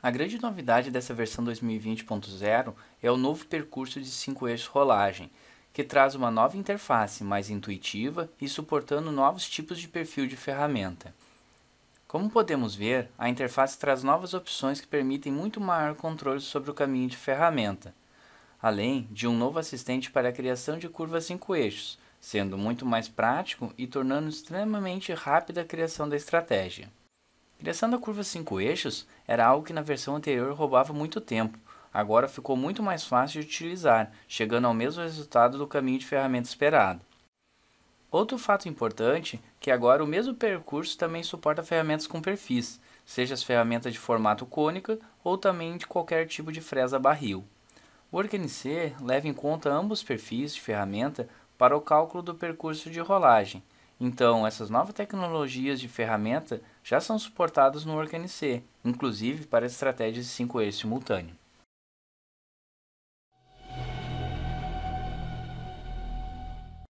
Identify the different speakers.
Speaker 1: A grande novidade dessa versão 2020.0 é o novo percurso de 5 eixos rolagem, que traz uma nova interface mais intuitiva e suportando novos tipos de perfil de ferramenta. Como podemos ver, a interface traz novas opções que permitem muito maior controle sobre o caminho de ferramenta, além de um novo assistente para a criação de curvas 5 eixos, sendo muito mais prático e tornando extremamente rápida a criação da estratégia. Criação da curva 5 eixos era algo que na versão anterior roubava muito tempo, agora ficou muito mais fácil de utilizar, chegando ao mesmo resultado do caminho de ferramenta esperado. Outro fato importante é que agora o mesmo percurso também suporta ferramentas com perfis, seja as ferramentas de formato cônica ou também de qualquer tipo de fresa barril. O OrganiC leva em conta ambos perfis de ferramenta para o cálculo do percurso de rolagem, então, essas novas tecnologias de ferramenta já são suportadas no OrganC, inclusive para estratégias de 5 e simultâneo.